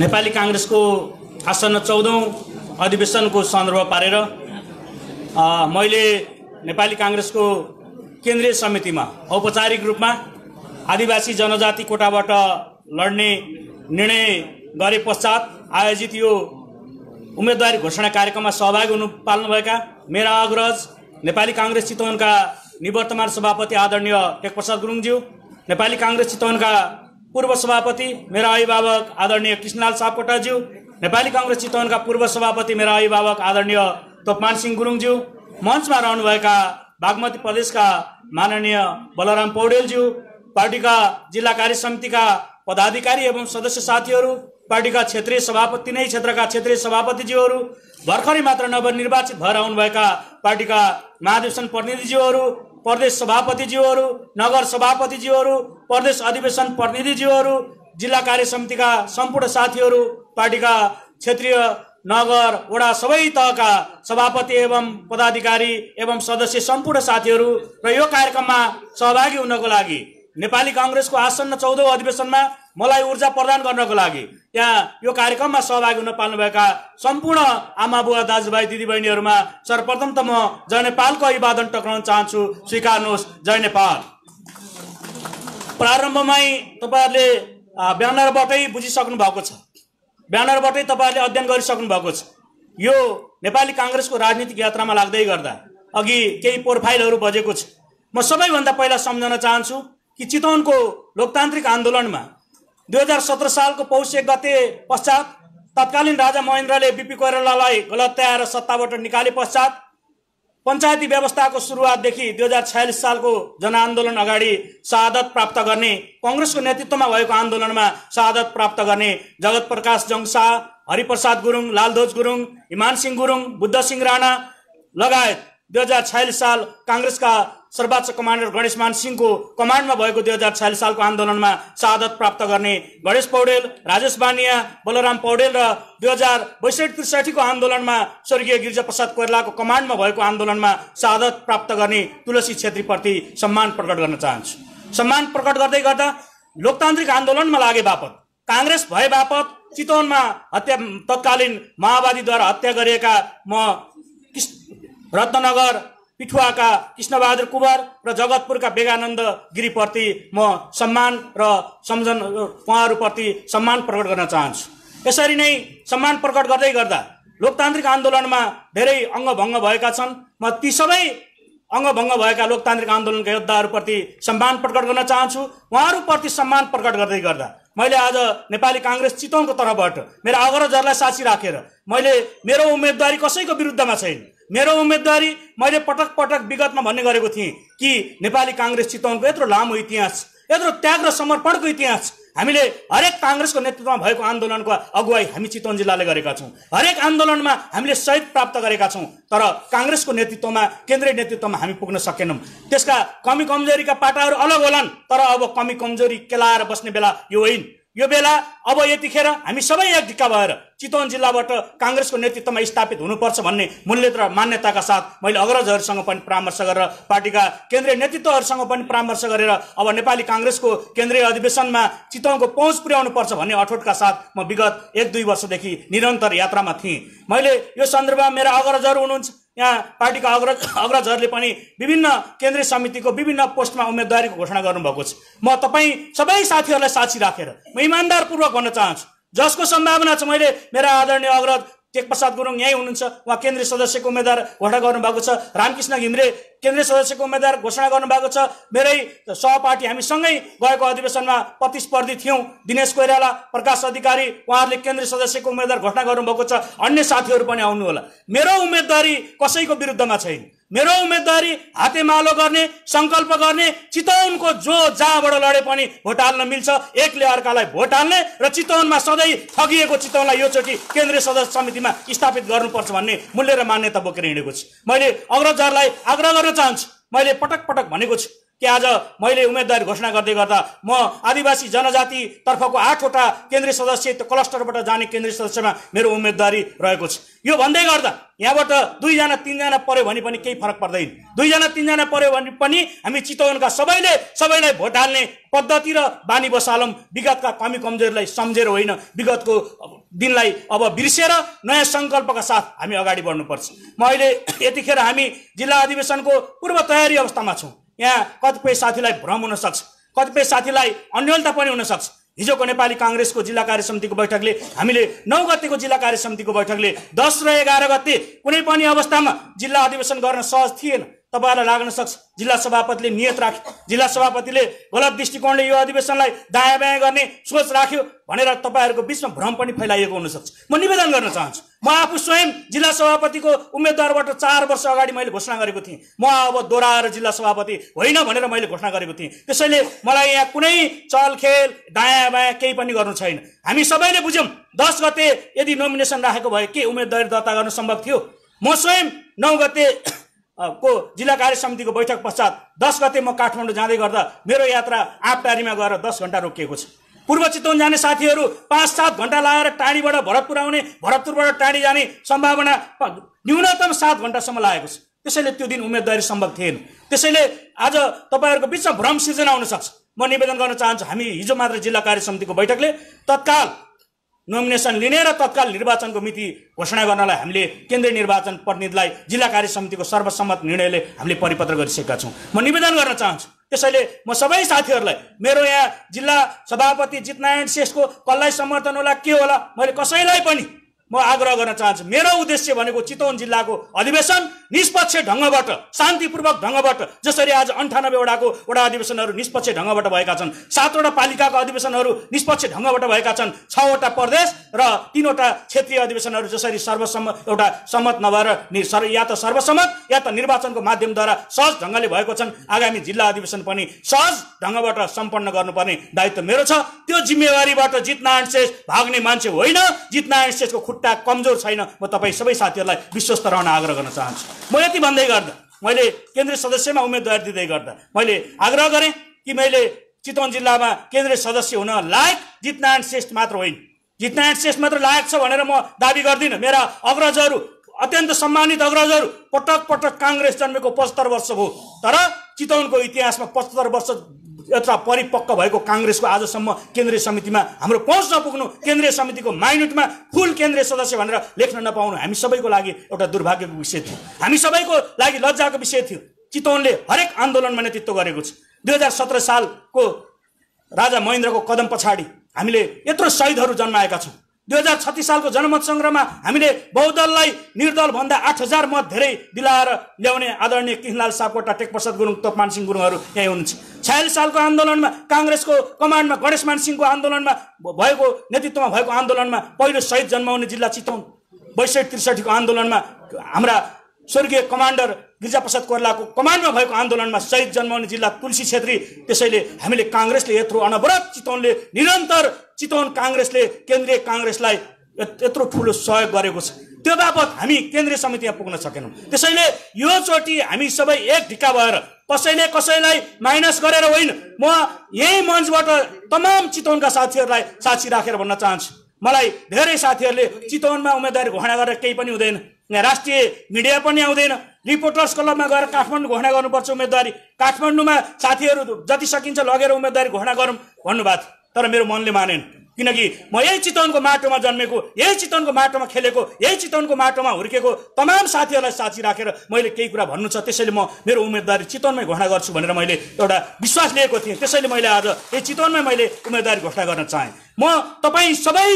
नेपाली काङ्ग्रेसको आसन्न चौधौँ अधिवेशनको सन्दर्भ पारेर मैले नेपाली काङ्ग्रेसको केन्द्रीय समितिमा औपचारिक रूपमा आदिवासी जनजाति कोटाबाट लड्ने निर्णय गरे पश्चात आयोजित यो उम्मेदवारी घोषणा कार्यक्रममा सहभागी हुनु पाल्नुभएका मेरा अग्रज नेपाली काङ्ग्रेस चितवनका निवर्तमान सभापति आदरणीय टेकप्रसाद गुरुङज्यू नेपाली काङ्ग्रेस चितवनका पूर्व सभापति मेरा अभिभावक आदरणीय कृष्णलाल सापकोटाज्यू नेपाली कङ्ग्रेस चितवनका पूर्व सभापति मेरा अभिभावक आदरणीय तोपमान सिंह गुरुङज्यू मञ्चमा रहनुभएका बागमती प्रदेशका माननीय बलराम पौडेलज्यू पार्टीका जिल्ला कार्य समितिका पदाधिकारी एवं सदस्य साथीहरू पार्टीका क्षेत्रीय सभापति नै क्षेत्रका क्षेत्रीय सभापतिज्यूहरू भर्खरै मात्र नवनिर्वाचित भएर आउनुभएका पार्टीका महाधिवेशन प्रतिनिधिज्यूहरू प्रदेश सभापतिज्यूहरू नगर सभापतिज्यूहरू प्रदेश अधिवेशन प्रतिनिधिज्यूहरू जिल्ला कार्य समितिका सम्पूर्ण साथीहरू पार्टीका क्षेत्रीय नगर वडा सबै तहका सभापति एवं पदाधिकारी एवं सदस्य सम्पूर्ण साथीहरू र यो कार्यक्रममा सहभागी हुनको लागि नेपाली कङ्ग्रेसको आसन्न चौधौँ अधिवेशनमा मलाई ऊर्जा प्रदान गर्नको लागि त्यहाँ यो कार्यक्रममा सहभागी हुन पाल्नुभएका सम्पूर्ण आमा बुवा दाजुभाइ दिदीबहिनीहरूमा सर्वप्रथम त म जय नेपालको अभिवादन टक्राउन चाहन्छु स्वीकार्नुहोस् जय नेपाल प्रारम्भमै तपाईँहरूले ब्यानरबाटै बुझिसक्नु भएको छ ब्यानरबाटै तपाईँहरूले अध्ययन गरिसक्नु भएको छ यो नेपाली काङ्ग्रेसको राजनीतिक यात्रामा लाग्दै गर्दा अघि केही प्रोफाइलहरू बजेको छ म सबैभन्दा पहिला सम्झन चाहन्छु कि चितवनको लोकतान्त्रिक आन्दोलनमा दुई हजार सत्र सालको पौष एक गते पश्चात तत्कालीन राजा महेन्द्रले बिपी कोइरालालाई गलत्याएर सत्ताबाट निकाले पश्चात पञ्चायती व्यवस्थाको सुरुवातदेखि दुई हजार छयालिस सालको जनआन्दोलन अगाडि शहादत प्राप्त गर्ने कङ्ग्रेसको नेतृत्वमा भएको आन्दोलनमा शहादत प्राप्त गर्ने जगत प्रकाश जङसा हरिप्रसाद गुरुङ लालधोज गुरुङ हिमान सिंह गुरुङ बुद्ध सिंह राणा लगायत दुई हजार छयालिस साल काङ्ग्रेसका सर्वोच्च कमान्डर गणेशमान सिंहको कमान्डमा भएको दुई हजार छयालिस सालको आन्दोलनमा सादत प्राप्त गर्ने गणेश पौडेल राजेश बानिया बलराम पौडेल र दुई हजार बैसठी त्रिसठीको आन्दोलनमा स्वर्गीय प्रसाद कोइर्लाको कमान्डमा भएको आन्दोलनमा सादत प्राप्त गर्ने तुलसी छेत्रीप्रति सम्मान प्रकट गर्न चाहन्छु सम्मान प्रकट गर्दै गर्दा लोकतान्त्रिक आन्दोलनमा लागे बापत काङ्ग्रेस भए बापत चितवनमा हत्या तत्कालीन माओवादीद्वारा हत्या गरिएका म रत्नगर पिठुवाका कृष्णबहादुर कुवर र जगतपुरका बेगानन्द गिरीप्रति म सम्मान र सम्झन उहाँहरूप्रति सम्मान प्रकट गर्न चाहन्छु यसरी नै सम्मान प्रकट गर्दै गर्दा लोकतान्त्रिक आन्दोलनमा धेरै अङ्गभङ्ग भएका छन् म ती सबै अङ्गभङ्ग भएका लोकतान्त्रिक आन्दोलनका योद्धाहरूप्रति सम्मान प्रकट गर्न चाहन्छु उहाँहरूप्रति सम्मान प्रकट गर्दै गर्दा मैले आज नेपाली काङ्ग्रेस चितवनको तर्फबाट मेरा अग्रजहरूलाई साक्षी राखेर मैले मेरो उम्मेदवारी कसैको विरुद्धमा छैन मेरो उम्मेदवारी मैले पटक पटक विगतमा भन्ने गरेको थिएँ कि नेपाली काङ्ग्रेस चितवनको यत्रो लामो इतिहास यत्रो त्याग र समर्पणको इतिहास हामीले हरेक काङ्ग्रेसको नेतृत्वमा भएको आन्दोलनको अगुवाई हामी चितवन जिल्लाले गरेका छौँ हरेक आन्दोलनमा हामीले सहित प्राप्त गरेका छौँ तर काङ्ग्रेसको नेतृत्वमा केन्द्रीय नेतृत्वमा हामी पुग्न सकेनौँ त्यसका कमी कमजोरीका पाटाहरू अलग होलान् तर अब कमी कमजोरी केलाएर बस्ने बेला यो होइन यो बेला अब यतिखेर हामी सबै एक ढिक्का भएर चितवन जिल्लाबाट काङ्ग्रेसको नेतृत्वमा स्थापित हुनुपर्छ भन्ने मूल्य र मान्यताका साथ मैले अग्रजहरूसँग पनि परामर्श गरेर पार्टीका केन्द्रीय नेतृत्वहरूसँग पनि परामर्श गरेर अब नेपाली काङ्ग्रेसको केन्द्रीय अधिवेशनमा चितवनको पहुँच पुर्याउनुपर्छ भन्ने अठोटका साथ म विगत एक दुई वर्षदेखि निरन्तर यात्रामा थिएँ मैले यो सन्दर्भमा मेरा अग्रजहरू हुनुहुन्छ यहाँ पार्टीका अग्रज अग्रजहरूले पनि विभिन्न केन्द्रीय समितिको विभिन्न पोस्टमा उम्मेदवारीको घोषणा गर्नुभएको छ म तपाईँ सबै साथीहरूलाई साक्षी राखेर म इमान्दारपूर्वक भन्न चाहन्छु जसको सम्भावना छ मैले मेरा आदरणीय अग्रज टेकप्रसाद गुरुङ यहीँ हुनुहुन्छ उहाँ केन्द्रीय सदस्यको उम्मेद्वार घोषणा गर्नुभएको छ रामकृष्ण घिमरे केन्द्रीय सदस्यको उम्मेद्वार घोषणा गर्नुभएको छ मेरै सहपाठी हामी सँगै गएको अधिवेशनमा प्रतिस्पर्धी थियौँ दिनेश कोइराला प्रकाश अधिकारी उहाँहरूले केन्द्रीय सदस्यको उम्मेद्वार घोषणा गर्नुभएको छ अन्य साथीहरू पनि आउनुहोला मेरो उम्मेदवारी कसैको विरुद्धमा छैन मेरो उम्मेदवारी हातेमालो गर्ने सङ्कल्प गर्ने चितवनको जो जहाँबाट लडे पनि भोट हाल्न मिल्छ एकले अर्कालाई भोट हाल्ने र चितवनमा सधैँ ठगिएको यो योचोटि केन्द्रीय सदस्य समितिमा स्थापित गर्नुपर्छ भन्ने मूल्य र मान्यता बोकेर हिँडेको छु मैले अग्रजहरूलाई आग्रह गर्न चाहन्छु मैले पटक पटक भनेको छु कि आज मैले उम्मेदवारी घोषणा गर्दै गर्दा म आदिवासी जनजातितर्फको आठवटा केन्द्रीय सदस्य त्यो क्लस्टरबाट जाने केन्द्रीय सदस्यमा मेरो उम्मेदवारी रहेको छ यो भन्दै गर्दा यहाँबाट दुईजना तिनजना पऱ्यो भने पनि केही फरक पर्दैन दुईजना तिनजना पऱ्यो भने पनि हामी चितवनका सबैले सबैलाई भोट हाल्ने पद्धति र बानी बसालौँ विगतका कमी कमजोरीलाई सम्झेर होइन विगतको दिनलाई अब बिर्सेर नयाँ सङ्कल्पका साथ हामी अगाडि बढ्नुपर्छ म अहिले यतिखेर हामी जिल्ला अधिवेशनको पूर्व तयारी अवस्थामा छौँ यहाँ कतिपय साथीलाई भ्रम हुनसक्छ कतिपय साथीलाई अन्यलता पनि हुनसक्छ हिजोको नेपाली काङ्ग्रेसको जिल्ला कार्य समितिको बैठकले हामीले नौ गतेको जिल्ला कार्य समितिको बैठकले दस र एघार गते कुनै पनि अवस्थामा जिल्ला अधिवेशन गर्न सहज थिएन तपाईँहरूलाई लाग्न सक्छ जिल्ला सभापतिले नियत राख्यो जिल्ला सभापतिले गलत दृष्टिकोणले यो अधिवेशनलाई दायाँ बायाँ गर्ने सोच राख्यो भनेर तपाईँहरूको बिचमा भ्रम पनि फैलाइएको हुनसक्छ म निवेदन गर्न चाहन्छु म आफू स्वयं जिल्ला सभापतिको उम्मेद्वारबाट चार वर्ष अगाडि मैले घोषणा गरेको थिएँ म अब दोहोऱ्याएर जिल्ला सभापति होइन भनेर मैले घोषणा गरेको थिएँ त्यसैले मलाई यहाँ कुनै चलखेल दायाँ बायाँ केही पनि गर्नु छैन हामी सबैले बुझ्यौँ दस गते यदि नोमिनेसन राखेको भए के उम्मेदवारी दर्ता गर्नु सम्भव थियो म स्वयं नौ गते को जिल्ला कार्य समितिको बैठक पश्चात दस गते म काठमाडौँ जाँदै गर्दा मेरो यात्रा आपटारीमा गएर दस घन्टा रोकिएको छ पूर्व चितवन जाने साथीहरू पाँच सात घन्टा लगाएर टाढीबाट भरतपुर आउने भरतपुरबाट टाढी जाने सम्भावना न्यूनतम सात घन्टासम्म लागेको छ त्यसैले त्यो दिन उम्मेदवारी सम्भव थिएन त्यसैले आज तपाईँहरूको बिचमा भ्रम सिर्जना सक्छ म निवेदन गर्न चाहन्छु हामी हिजो मात्र जिल्ला कार्य समितिको बैठकले तत्काल नोमिनेसन लिने र तत्काल निर्वाचनको मिति घोषणा गर्नलाई हामीले केन्द्रीय निर्वाचन प्रतिनिधिलाई जिल्ला कार्य समितिको सर्वसम्मत निर्णयले हामीले परिपत्र गरिसकेका छौँ म निवेदन गर्न चाहन्छु त्यसैले म सबै साथीहरूलाई मेरो यहाँ जिल्ला सभापति जितनारायण शेषको कसलाई समर्थन होला के होला मैले कसैलाई पनि म आग्रह गर्न चाहन्छु मेरो उद्देश्य भनेको चितवन जिल्लाको अधिवेशन निष्पक्ष ढङ्गबाट शान्तिपूर्वक ढङ्गबाट जसरी आज अन्ठानब्बेवटाको वडा अधिवेशनहरू निष्पक्ष ढङ्गबाट भएका छन् सातवटा पालिकाको अधिवेशनहरू निष्पक्ष ढङ्गबाट भएका छन् छवटा प्रदेश र तिनवटा क्षेत्रीय अधिवेशनहरू जसरी सर्वसम्म एउटा सम्मत नभएर या त सर्वसम्मत या त निर्वाचनको माध्यमद्वारा सहज ढङ्गले भएको छन् आगामी जिल्ला अधिवेशन पनि सहज ढङ्गबाट सम्पन्न गर्नुपर्ने दायित्व मेरो छ त्यो जिम्मेवारीबाट जितनारायण शेष भाग्ने मान्छे होइन जितनारायण शेषको खुट्टा खुट्टा कमजोर छैन म तपाईँ सबै साथीहरूलाई विश्वस्त रहन आग्रह गर्न चाहन्छु म यति भन्दै गर्दा मैले केन्द्रीय सदस्यमा उम्मेदवार दिँदै गर्दा मैले आग्रह गरेँ कि मैले चितवन जिल्लामा केन्द्रीय सदस्य हुन लायक जितनारायण श्रेष्ठ मात्र होइन जितनारायण श्रेष्ठ मात्र लायक छ भनेर म दावी गर्दिनँ मेरा अग्रजहरू अत्यन्त सम्मानित अग्रजहरू पटक पटक काङ्ग्रेस जन्मेको पचहत्तर वर्ष भयो तर चितवनको इतिहासमा पचहत्तर वर्ष यत्र परिपक्व भएको काङ्ग्रेसको आजसम्म केन्द्रीय समितिमा हाम्रो पहुँच नपुग्नु केन्द्रीय समितिको माइनुटमा फुल केन्द्रीय सदस्य भनेर लेख्न नपाउनु हामी सबैको लागि एउटा दुर्भाग्यको विषय थियो हामी सबैको लागि लज्जाको विषय थियो चितवनले हरेक आन्दोलनमा नेतृत्व गरेको छ दुई हजार सत्र सालको राजा महेन्द्रको कदम पछाडि हामीले यत्रो शहीदहरू जन्माएका छौँ दुई हजार छत्तिस सालको जनमत सङ्ग्रहमा हामीले बहुदललाई निर्दल भन्दा आठ हजार मत धेरै दिलाएर ल्याउने आदरणीय कृष्णलाल सापकोटा टेकप्रसाद गुरुङ तोपमान सिंह गुरुङहरू यहीँ हुनुहुन्छ छयालिस सालको आन्दोलनमा काङ्ग्रेसको कमान्डमा गणेशमान सिंहको आन्दोलनमा भएको नेतृत्वमा भएको आन्दोलनमा पहिलो शहीद जन्माउने जिल्ला चितौन बैसठी त्रिसठीको आन्दोलनमा हाम्रा स्वर्गीय कमान्डर गिरिजाप्रसाद कोर्लाको कमानमा भएको आन्दोलनमा शहीद जन्माउने जिल्ला तुलसी छेत्री त्यसैले हामीले काङ्ग्रेसले यत्रो अनवरत चितवनले निरन्तर चितवन काङ्ग्रेसले केन्द्रीय काङ्ग्रेसलाई यत्रो ठुलो सहयोग गरेको छ त्यो बापत हामी केन्द्रीय समितिमा पुग्न सकेनौँ त्यसैले यो योचोटि हामी सबै एक ढिक्का भएर कसैले कसैलाई माइनस गरेर होइन म यही मञ्चबाट तमाम चितवनका साथीहरूलाई साक्षी राखेर भन्न चाहन्छु मलाई धेरै साथीहरूले चितवनमा उम्मेदवारी घोषणा गरेर केही पनि हुँदैन यहाँ राष्ट्रिय मिडिया पनि आउँदैन रिपोर्टर्स क्लबमा गएर काठमाडौँ घोषणा गर्नुपर्छ उम्मेदवारी काठमाडौँमा साथीहरू जति सकिन्छ लगेर उम्मेदवारी घोषणा गरौँ भन्नुभएको तर मेरो मनले मानेन किनकि म यही चितवनको माटोमा जन्मेको यही चितवनको माटोमा खेलेको यही चितवनको माटोमा हुर्केको तमाम साथीहरूलाई साथी राखेर मैले केही कुरा भन्नु छ त्यसैले म मेरो उम्मेदवारी चितवनमै घोषणा गर्छु भनेर मैले एउटा विश्वास लिएको थिएँ त्यसैले मैले आज यही चितवनमै मैले उम्मेदवारी घोषणा गर्न चाहेँ म तपाईँ सबै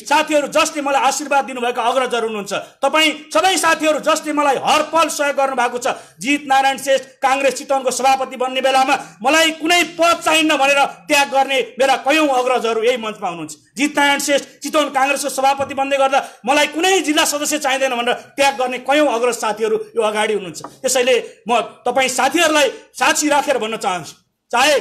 साथीहरू जसले मलाई आशीर्वाद दिनुभएको अग्रजहरू हुनुहुन्छ तपाईँ सबै साथीहरू जसले मलाई हर पल सहयोग गर्नुभएको छ जित नारायण श्रेष्ठ काङ्ग्रेस चितवनको सभापति बन्ने बेलामा मलाई कुनै पद चाहिन्न भनेर त्याग गर्ने मेरा कयौँ अग्रजहरू यही मञ्चमा हुनुहुन्छ जित नारायण श्रेष्ठ चितवन काङ्ग्रेसको सभापति बन्दै गर्दा मलाई कुनै जिल्ला सदस्य चाहिँदैन भनेर त्याग गर्ने कयौँ अग्रज साथीहरू यो अगाडि हुनुहुन्छ त्यसैले म तपाईँ साथीहरूलाई साक्षी राखेर भन्न चाहन्छु चाहे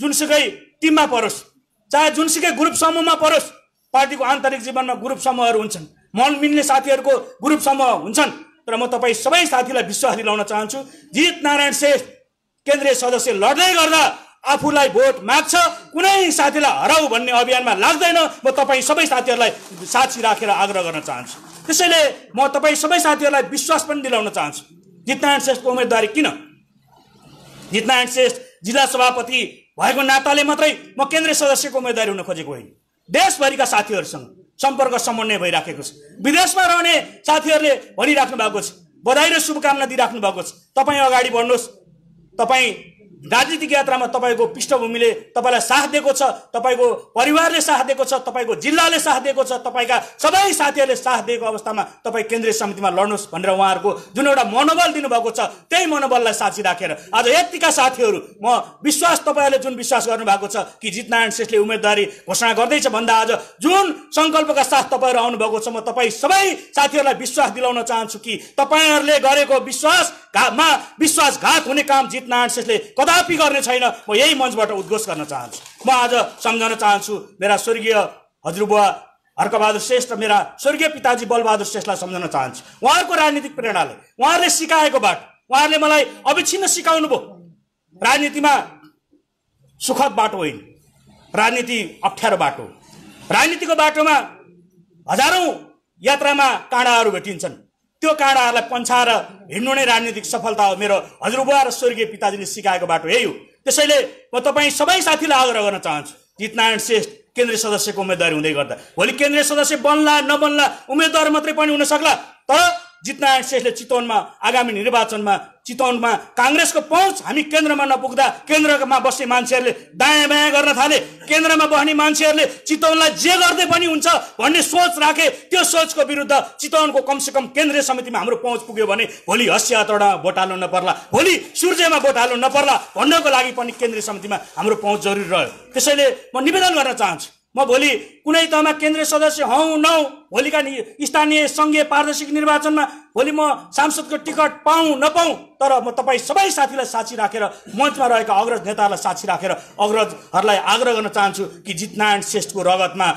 जुनसुकै टिममा परोस् चाहे जुनसुकै ग्रुप समूहमा परोस् पार्टीको आन्तरिक जीवनमा ग्रुप समूहहरू हुन्छन् मन मिल्ने साथीहरूको ग्रुप समूह हुन्छन् तर म तपाईँ सबै साथीलाई विश्वास दिलाउन चाहन्छु जित नारायण श्रेष्ठ केन्द्रीय सदस्य लड्दै गर्दा आफूलाई भोट माग्छ कुनै साथीलाई हराउ भन्ने अभियानमा लाग्दैन म तपाईँ सबै साथीहरूलाई साक्षी राखेर आग्रह गर्न चाहन्छु त्यसैले म तपाईँ सबै साथीहरूलाई विश्वास पनि दिलाउन चाहन्छु जितनारायण श्रेष्ठको उम्मेदवारी किन जितनारायण श्रेष्ठ जिल्ला सभापति भएको नाताले मात्रै म केन्द्रीय सदस्यको उम्मेदवारी हुन खोजेको होइन देशभरिका साथीहरूसँग सम्पर्क समन्वय भइराखेको छ विदेशमा रहने साथीहरूले भनिराख्नु भएको छ बधाई र शुभकामना दिइराख्नु भएको छ तपाईँ अगाडि बढ्नुहोस् तपाईँ राजनीतिक यात्रामा तपाईँको पृष्ठभूमिले तपाईँलाई साथ दिएको छ तपाईँको परिवारले साथ दिएको छ तपाईँको जिल्लाले साथ दिएको छ तपाईँका सबै साथीहरूले साथ दिएको अवस्थामा तपाईँ केन्द्रीय समितिमा लड्नुहोस् भनेर उहाँहरूको जुन एउटा मनोबल दिनुभएको छ त्यही मनोबललाई साक्षी राखेर आज यतिका साथीहरू म विश्वास तपाईँहरूले जुन विश्वास गर्नुभएको छ कि जितनारायण श्रेष्ठले उम्मेदवारी घोषणा गर्दैछ भन्दा आज जुन सङ्कल्पका साथ तपाईँहरू आउनुभएको छ म तपाईँ सबै साथीहरूलाई विश्वास दिलाउन चाहन्छु कि तपाईँहरूले गरेको विश्वास मा विश्वासघात हुने काम जितनारायण श्रेष्ठले कदम कदापि गर्ने छैन म यही मञ्चबाट उद्घोष गर्न चाहन्छु म आज सम्झन चाहन्छु मेरा स्वर्गीय हजुरबुवा हर्कबहादुर श्रेष्ठ मेरा स्वर्गीय पिताजी बलबहादुर श्रेष्ठलाई सम्झन चाहन्छु उहाँहरूको राजनीतिक प्रेरणाले उहाँहरूले सिकाएको बाटो उहाँहरूले मलाई अविच्छिन्न सिकाउनु भयो राजनीतिमा सुखद बाटो होइन राजनीति अप्ठ्यारो बाटो राजनीतिको बाटोमा हजारौँ यात्रामा काँडाहरू भेटिन्छन् त्यो काँडाहरूलाई पन्छाएर हिँड्नु नै राजनीतिक सफलता हो मेरो हजुरबुवा र स्वर्गीय पिताजीले सिकाएको बाटो यही हो त्यसैले म तपाईँ सबै साथीलाई आग्रह गर्न चाहन्छु जितनारायण श्रेष्ठ केन्द्रीय सदस्यको उम्मेदवारी हुँदै गर्दा भोलि केन्द्रीय सदस्य बन्ला नबन्ला उम्मेद्वार मात्रै पनि हुन सक्ला तर जितनारायण श्रेष्ठले चितवनमा आगामी निर्वाचनमा चितवनमा काङ्ग्रेसको पहुँच हामी केन्द्रमा नपुग्दा केन्द्रमा बस्ने मान्छेहरूले दायाँ बायाँ गर्न थाले केन्द्रमा बस्ने मान्छेहरूले चितवनलाई जे गर्दै पनि हुन्छ भन्ने सोच राखे त्यो सोचको विरुद्ध चितवनको कमसेकम केन्द्रीय समितिमा हाम्रो पहुँच पुग्यो भने भोलि हस्यातोडामा भोट हाल्नु नपर्ला भोलि सूर्यमा भोट हाल्नु नपर्ला भन्नको लागि पनि केन्द्रीय समितिमा हाम्रो पहुँच जरुरी रह्यो त्यसैले म निवेदन गर्न चाहन्छु म भोलि कुनै तहमा केन्द्रीय सदस्य हौ नौ भोलिका स्थानीय सङ्घीय पारदर्शिक निर्वाचनमा भोलि म सांसदको टिकट पाउँ नपाउँ तर म तपाईँ सबै साथीलाई साक्षी राखेर मञ्चमा रहेका अग्रज नेताहरूलाई साक्षी राखेर अग्रजहरूलाई आग्रह गर्न चाहन्छु कि जितनारायण श्रेष्ठको रगतमा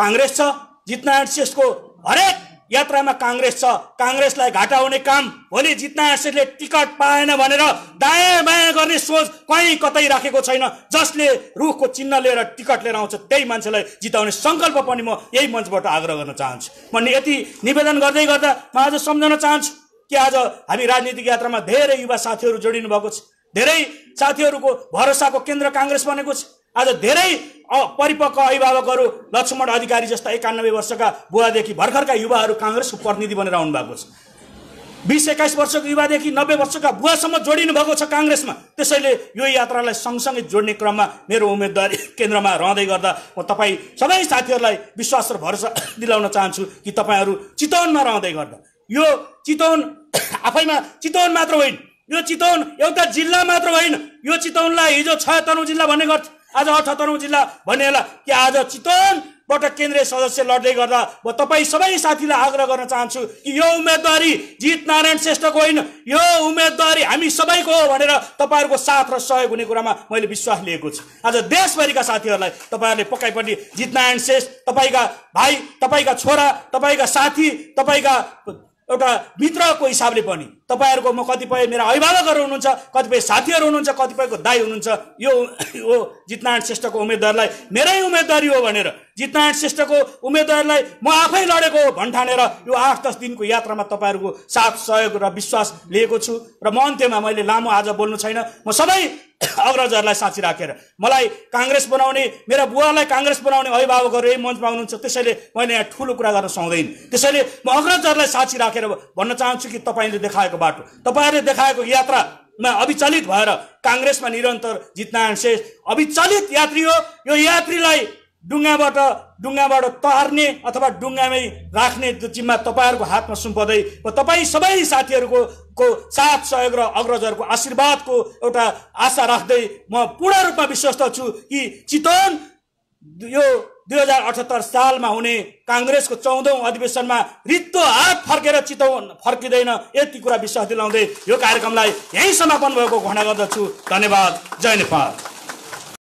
काङ्ग्रेस छ जितनारायण श्रेष्ठको हरेक यात्रामा काङ्ग्रेस छ काङ्ग्रेसलाई घाटा हुने काम भोलि जित्ना आश्रितले टिकट पाएन भनेर दायाँ बायाँ गर्ने सोच कहीँ कतै राखेको छैन जसले रुखको चिन्ह लिएर टिकट लिएर आउँछ त्यही मान्छेलाई जिताउने सङ्कल्प पनि म यही मञ्चबाट आग्रह गर्न चाहन्छु म यति निवेदन गर्दै गर्दा म आज सम्झाउन चाहन्छु कि आज हामी राजनीतिक यात्रामा धेरै युवा साथीहरू जोडिनु भएको छ धेरै साथीहरूको भरोसाको केन्द्र काङ्ग्रेस बनेको छ आज धेरै परिपक्व अभिभावकहरू लक्ष्मण अधिकारी जस्ता एकानब्बे वर्षका बुवादेखि भर्खरका युवाहरू काङ्ग्रेसको प्रतिनिधि बनेर आउनु भएको छ बिस एक्काइस वर्षको युवादेखि नब्बे वर्षका बुवासम्म जोडिनु भएको छ काङ्ग्रेसमा त्यसैले यो यात्रालाई सँगसँगै जोड्ने क्रममा मेरो उम्मेदवारी केन्द्रमा रहँदै गर्दा म तपाईँ सबै साथीहरूलाई विश्वास र भरोसा दिलाउन चाहन्छु कि तपाईँहरू चितवनमा रहँदै गर्दा यो चितवन आफैमा चितवन मात्र होइन यो चितवन एउटा जिल्ला मात्र होइन यो चितवनलाई हिजो छयत्तरौँ जिल्ला भन्ने गर्थ्यो आज अठहत्तरौँ जिल्ला भन्ने होला कि आज चितवनबाट केन्द्रीय सदस्य लड्दै गर्दा म तपाईँ सबै साथीलाई आग्रह गर्न चाहन्छु कि यो उम्मेदवारी जित नारायण श्रेष्ठको होइन यो उम्मेदवारी हामी सबैको हो भनेर तपाईँहरूको साथ र सहयोग हुने कुरामा मैले विश्वास लिएको छु आज देशभरिका साथीहरूलाई तपाईँहरूले पक्काइपट्टि नारायण श्रेष्ठ तपाईँका भाइ तपाईँका छोरा तपाईँका साथी तपाईँका एउटा मित्रको हिसाबले पनि तपाईँहरूको म कतिपय मेरा अभिभावकहरू हुनुहुन्छ कतिपय साथीहरू हुनुहुन्छ कतिपयको दाई हुनुहुन्छ यो हो जितनारायण श्रेष्ठको उम्मेद्वारलाई मेरै उम्मेदवारी हो भनेर जितनारायण श्रेष्ठको उम्मेद्वारलाई म आफै लडेको हो भन्ठानेर यो आठ दस दिनको यात्रामा तपाईँहरूको साथ सहयोग र विश्वास लिएको छु र म अन्त्यमा मैले लामो आज बोल्नु छैन म सबै अग्रजहरूलाई साँची राखेर मलाई काङ्ग्रेस बनाउने मेरा बुवालाई काङ्ग्रेस बनाउने अभिभावकहरू यही मञ्चमा हुनुहुन्छ त्यसैले मैले यहाँ ठुलो कुरा गर्न सक्दैन त्यसैले म अग्रजहरूलाई साँची राखेर भन्न चाहन्छु कि तपाईँले देखाएको बाटो तपाईँहरूले देखाएको यात्रा मा अविचलित भएर काङ्ग्रेसमा निरन्तर जितनारायण शेष अविचलित यात्री हो यो यात्रीलाई डुङ्गाबाट डुङ्गाबाट तार्ने अथवा डुङ्गामै राख्ने त्यो जिम्मा तपाईँहरूको हातमा सुम्पदै र तपाईँ सबै साथीहरूको को साथ सहयोग र अग्रजहरूको आशीर्वादको एउटा आशा राख्दै म पूर्ण रूपमा विश्वस्त छु कि चितवन यो दुई हजार अठहत्तर सालमा हुने काङ्ग्रेसको चौधौँ अधिवेशनमा रित्तो हात फर्केर चितवन फर्किँदैन यति कुरा विश्वास दिलाउँदै यो कार्यक्रमलाई यहीँ समापन भएको घोषणा गर्दछु धन्यवाद जय नेपाल